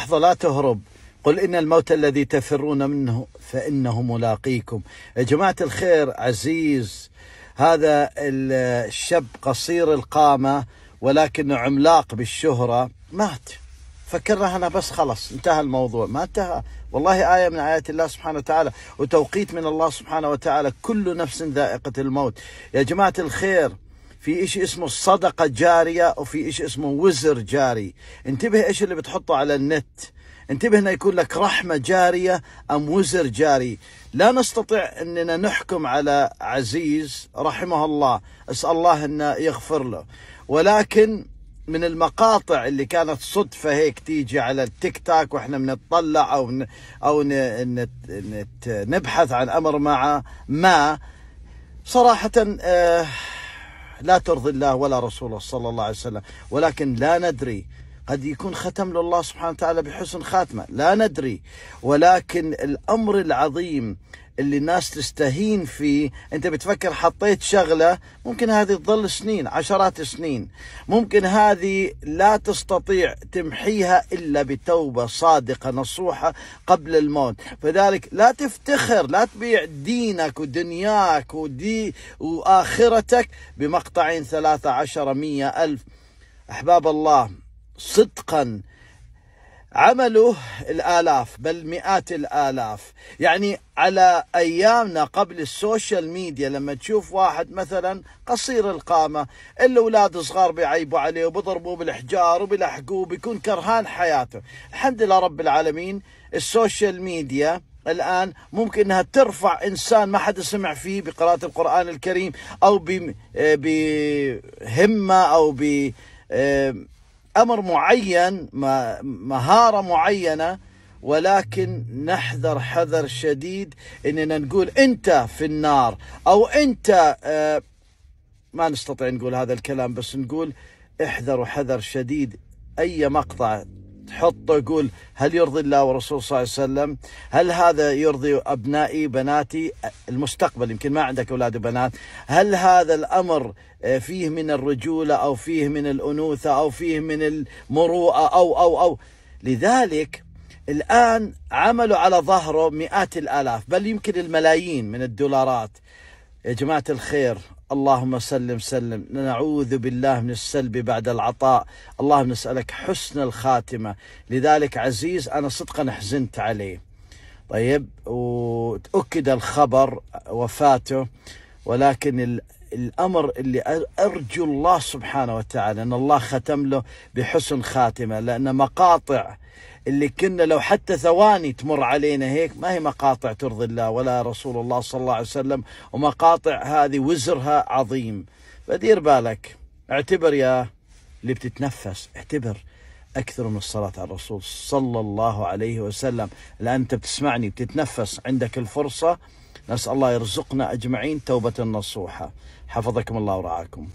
لحظة لا تهرب قل إن الموت الذي تفرون منه فإنه ملاقيكم يا جماعة الخير عزيز هذا الشاب قصير القامة ولكنه عملاق بالشهرة مات فكرنا هنا بس خلص انتهى الموضوع ما انتهى والله آية من آيات الله سبحانه وتعالى وتوقيت من الله سبحانه وتعالى كل نفس ذائقة الموت يا جماعة الخير في إشي اسمه صدقة جارية وفي إشي اسمه وزر جاري انتبه إيش اللي بتحطه على النت انتبه انه يكون لك رحمه جاريه ام وزر جاري لا نستطيع اننا نحكم على عزيز رحمه الله اسال الله انه يغفر له ولكن من المقاطع اللي كانت صدفة هيك تيجي على التيك تاك واحنا بنطلع او او نبحث عن امر مع ما صراحة آه لا ترضي الله ولا رسوله صلى الله عليه وسلم ولكن لا ندري قد يكون ختم لله سبحانه وتعالى بحسن خاتمه لا ندري ولكن الامر العظيم اللي الناس تستهين فيه انت بتفكر حطيت شغله ممكن هذه تظل سنين عشرات السنين ممكن هذه لا تستطيع تمحيها الا بتوبه صادقه نصوحه قبل الموت فذلك لا تفتخر لا تبيع دينك ودنياك ودي واخرتك بمقطعين ثلاثة عشر مية ألف أحباب الله صدقا عمله الآلاف بل مئات الآلاف يعني على أيامنا قبل السوشيال ميديا لما تشوف واحد مثلا قصير القامة الأولاد صغار بيعيبوا عليه وبيضربوه بالحجار وبيلحقوه بيكون كرهان حياته الحمد لله رب العالمين السوشيال ميديا الآن ممكن أنها ترفع إنسان ما حد سمع فيه بقراءة القرآن الكريم أو آه، بهمة أو ب آه، امر معين مهاره معينه ولكن نحذر حذر شديد اننا نقول انت في النار او انت آه، ما نستطيع نقول هذا الكلام بس نقول احذروا حذر شديد اي مقطع تحطه يقول هل يرضي الله ورسوله صلى الله عليه وسلم هل هذا يرضي أبنائي بناتي المستقبل يمكن ما عندك أولاد وبنات هل هذا الأمر آه، فيه من الرجولة أو فيه من الأنوثة أو فيه من المروءة أو أو أو لذلك الآن عملوا على ظهره مئات الآلاف بل يمكن الملايين من الدولارات يا جماعة الخير اللهم سلم سلم نعوذ بالله من السلب بعد العطاء اللهم نسألك حسن الخاتمة لذلك عزيز أنا صدقا حزنت عليه طيب وتأكد الخبر وفاته ولكن الأمر اللي أرجو الله سبحانه وتعالى أن الله ختم له بحسن خاتمة لأن مقاطع اللي كنا لو حتى ثواني تمر علينا هيك ما هي مقاطع ترضي الله ولا رسول الله صلى الله عليه وسلم ومقاطع هذه وزرها عظيم فدير بالك اعتبر يا اللي بتتنفس اعتبر أكثر من الصلاة على الرسول صلى الله عليه وسلم الآن أنت بتسمعني بتتنفس عندك الفرصة نسأل الله يرزقنا أجمعين توبة نصوحة حفظكم الله ورعاكم